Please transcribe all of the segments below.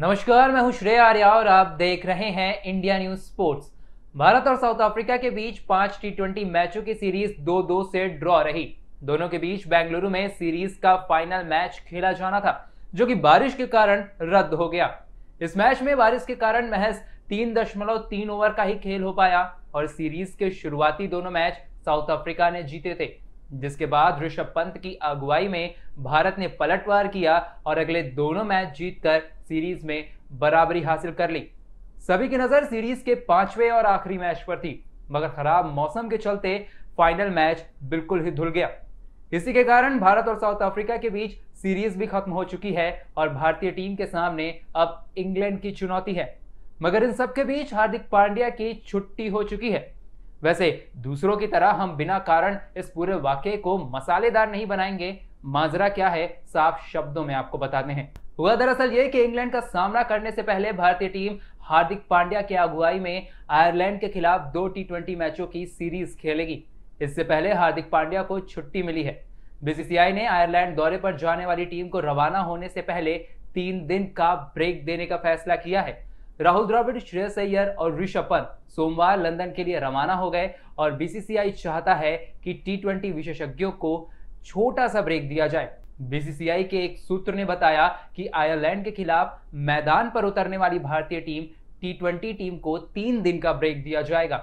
नमस्कार मैं हूं श्रेय आर्या और आप देख रहे हैं इंडिया न्यूज स्पोर्ट्स भारत और साउथ अफ्रीका के बीच पांच टी मैचों की सीरीज दो दो से ड्रॉ रही दोनों के बीच बेंगलुरु में सीरीज का फाइनल मैच खेला जाना था जो कि बारिश के कारण रद्द हो गया इस मैच में बारिश के कारण महज तीन दशमलव तीन ओवर का ही खेल हो पाया और सीरीज के शुरुआती दोनों मैच साउथ अफ्रीका ने जीते थे जिसके बाद ऋषभ पंत की अगुवाई में भारत ने पलटवार किया और अगले दोनों मैच जीतकर सीरीज में बराबरी हासिल कर ली सभी की नजर सीरीज के पांचवें और आखिरी मैच पर थी मगर खराब मौसम के चलते फाइनल मैच बिल्कुल ही धुल गया इसी के कारण भारत और साउथ अफ्रीका के बीच सीरीज भी खत्म हो चुकी है और भारतीय टीम के सामने अब इंग्लैंड की चुनौती है मगर इन सबके बीच हार्दिक पांड्या की छुट्टी हो चुकी है वैसे दूसरों की तरह हम बिना कारण इस पूरे वाक्य को मसालेदार नहीं बनाएंगे माजरा क्या है साफ शब्दों में आपको बताते हैं हुआ दरअसल ये कि इंग्लैंड का सामना करने से पहले भारतीय टीम हार्दिक पांड्या की अगुवाई में आयरलैंड के खिलाफ दो टी मैचों की सीरीज खेलेगी इससे पहले हार्दिक पांड्या को छुट्टी मिली है बीसीसीआई ने आयरलैंड दौरे पर जाने वाली टीम को रवाना होने से पहले तीन दिन का ब्रेक देने का फैसला किया है राहुल द्रविड़ श्रेयस अय्यर और ऋषभ पंत सोमवार लंदन के लिए रवाना हो गए और बीसीसीआई चाहता है कि टी विशेषज्ञों को छोटा सा ब्रेक दिया जाए बीसीसीआई के एक सूत्र ने बताया कि आयरलैंड के खिलाफ मैदान पर उतरने वाली भारतीय टीम टी टीम को तीन दिन का ब्रेक दिया जाएगा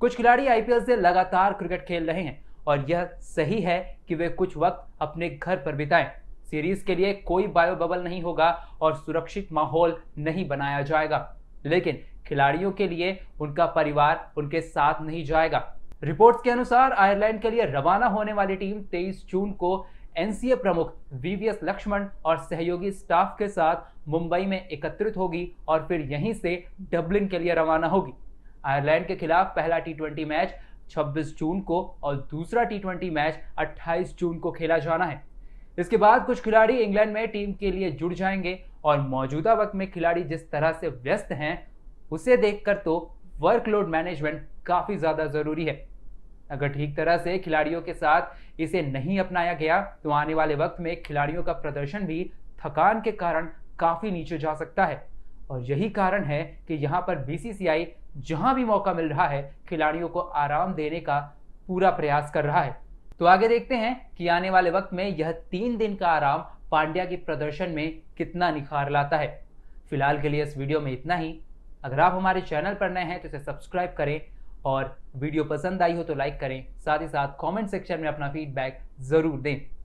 कुछ खिलाड़ी आईपीएल से लगातार क्रिकेट खेल रहे हैं और यह सही है कि वे कुछ वक्त अपने घर पर बिताएं सीरीज के लिए कोई बायो बबल नहीं होगा और सुरक्षित माहौल नहीं बनाया जाएगा लेकिन खिलाड़ियों के लिए उनका परिवार उनके साथ नहीं जाएगा रिपोर्ट्स के अनुसार आयरलैंड के लिए रवाना होने वाली टीम 23 जून को एनसीए प्रमुख वीवीएस लक्ष्मण और सहयोगी स्टाफ के साथ मुंबई में एकत्रित होगी और फिर यहीं से डबलिन के लिए रवाना होगी आयरलैंड के खिलाफ पहला टी मैच 26 जून को और दूसरा टी मैच 28 जून को खेला जाना है इसके बाद कुछ खिलाड़ी इंग्लैंड में टीम के लिए जुड़ जाएंगे और मौजूदा वक्त में खिलाड़ी जिस तरह से व्यस्त हैं उसे देखकर तो वर्कलोड मैनेजमेंट काफ़ी ज़्यादा ज़रूरी है अगर ठीक तरह से खिलाड़ियों के साथ इसे नहीं अपनाया गया तो आने वाले वक्त में खिलाड़ियों का प्रदर्शन भी थकान के कारण काफ़ी नीचे जा सकता है और यही कारण है कि यहाँ पर बीसीसीआई जहां भी मौका मिल रहा है खिलाड़ियों को आराम देने का पूरा प्रयास कर रहा है तो आगे देखते हैं कि आने वाले वक्त में यह तीन दिन का आराम पांड्या के प्रदर्शन में कितना निखार लाता है फिलहाल के लिए इस वीडियो में इतना ही अगर आप हमारे चैनल पर नए हैं तो इसे सब्सक्राइब करें और वीडियो पसंद आई हो तो लाइक करें साथ ही साथ कमेंट सेक्शन में अपना फीडबैक ज़रूर दें